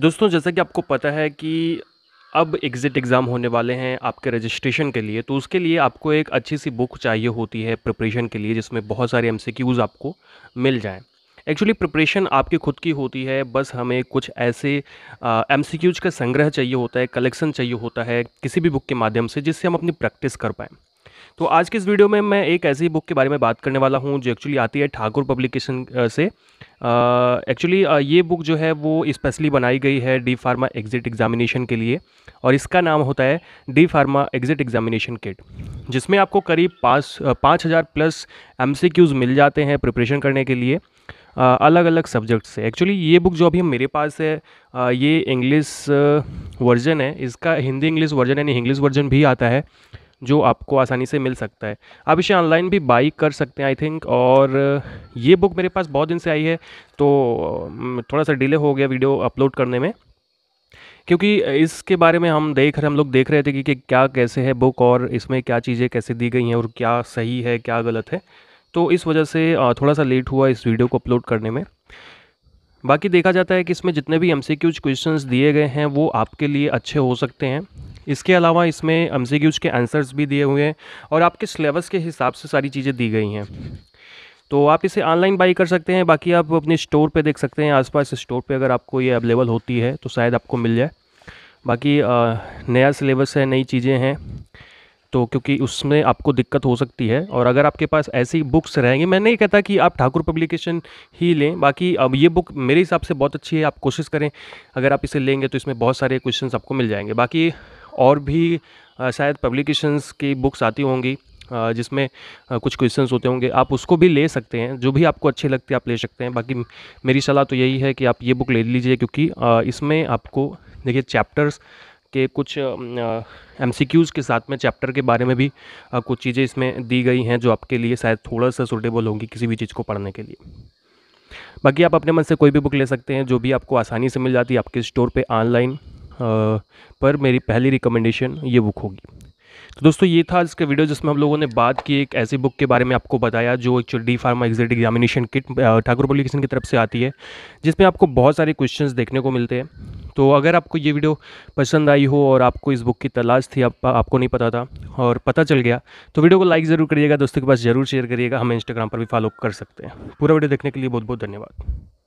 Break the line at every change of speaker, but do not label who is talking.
दोस्तों जैसा कि आपको पता है कि अब एग्ज़िट एग्ज़ाम होने वाले हैं आपके रजिस्ट्रेशन के लिए तो उसके लिए आपको एक अच्छी सी बुक चाहिए होती है प्रिपरेशन के लिए जिसमें बहुत सारे एम आपको मिल जाएँ एक्चुअली प्रिपरेशन आपकी खुद की होती है बस हमें कुछ ऐसे एम का संग्रह चाहिए होता है कलेक्शन चाहिए होता है किसी भी बुक के माध्यम से जिससे हम अपनी प्रैक्टिस कर पाएँ तो आज के इस वीडियो में मैं एक ऐसी बुक के बारे में बात करने वाला हूँ जो एक्चुअली आती है ठाकुर पब्लिकेशन से एक्चुअली ये बुक जो है वो स्पेशली बनाई गई है डी फार्मा एग्ज़िट एग्ज़ामिनेशन के लिए और इसका नाम होता है D pharma exit examination kit जिसमें आपको करीब पाँच पाँच हज़ार प्लस एम मिल जाते हैं प्रिपरेशन करने के लिए आ, अलग अलग सब्जेक्ट से एक्चुअली ये बुक जो अभी मेरे पास है आ, ये इंग्लिश वर्जन है इसका हिंदी इंग्लिश वर्जन यानी इंग्लिश वर्जन भी आता है जो आपको आसानी से मिल सकता है आप इसे ऑनलाइन भी बाई कर सकते हैं आई थिंक और ये बुक मेरे पास बहुत दिन से आई है तो थोड़ा सा डिले हो गया वीडियो अपलोड करने में क्योंकि इसके बारे में हम देख रहे हम लोग देख रहे थे कि, कि क्या कैसे है बुक और इसमें क्या चीज़ें कैसे दी गई हैं और क्या सही है क्या गलत है तो इस वजह से थोड़ा सा लेट हुआ इस वीडियो को अपलोड करने में बाकी देखा जाता है कि इसमें जितने भी एम सी क्यूज क्वेश्चन दिए गए हैं वो आपके लिए अच्छे हो सकते हैं इसके अलावा इसमें एम के आंसर्स भी दिए हुए हैं और आपके सिलेबस के हिसाब से सारी चीज़ें दी गई हैं तो आप इसे ऑनलाइन बाई कर सकते हैं बाकी आप अपने स्टोर पे देख सकते हैं आसपास स्टोर पे अगर आपको ये अवेलेबल होती है तो शायद आपको मिल जाए बाकी आ, नया सिलेबस है नई चीज़ें हैं तो क्योंकि उसमें आपको दिक्कत हो सकती है और अगर आपके पास ऐसी बुक्स रहेंगी मैं नहीं कहता कि आप ठाकुर पब्लिकेशन ही लें बाकी अब ये बुक मेरे हिसाब से बहुत अच्छी है आप कोशिश करें अगर आप इसे लेंगे तो इसमें बहुत सारे क्वेश्चन आपको मिल जाएंगे बाकी और भी शायद पब्लिकेशंस की बुक्स आती होंगी जिसमें कुछ क्वेश्चंस होते होंगे आप उसको भी ले सकते हैं जो भी आपको अच्छे लगते हैं आप ले सकते हैं बाकी मेरी सलाह तो यही है कि आप ये बुक ले लीजिए क्योंकि इसमें आपको देखिए चैप्टर्स के कुछ एम के साथ में चैप्टर के बारे में भी कुछ चीज़ें इसमें दी गई हैं जो आपके लिए शायद थोड़ा सा सुटेबल होंगी किसी भी चीज़ को पढ़ने के लिए बाकी आप अपने मन से कोई भी बुक ले सकते हैं जो भी आपको आसानी से मिल जाती है आपके स्टोर पे ऑनलाइन पर मेरी पहली रिकमेंडेशन ये बुक होगी तो दोस्तों ये था इसका वीडियो जिसमें हम लोगों ने बात की एक ऐसी बुक के बारे में आपको बताया जो एक D pharma exit examination kit Thakur publication की तरफ से आती है जिसमें आपको बहुत सारे क्वेश्चंस देखने को मिलते हैं तो अगर आपको ये वीडियो पसंद आई हो और आपको इस बुक की तलाश थी आप, आपको नहीं पता था और पता चल गया तो वीडियो को लाइक ज़रूर करिएगा दोस्तों के पास ज़रूर शेयर करिएगा हमें इंस्टाग्राम पर भी फॉलो कर सकते हैं पूरा वीडियो देखने के लिए बहुत बहुत धन्यवाद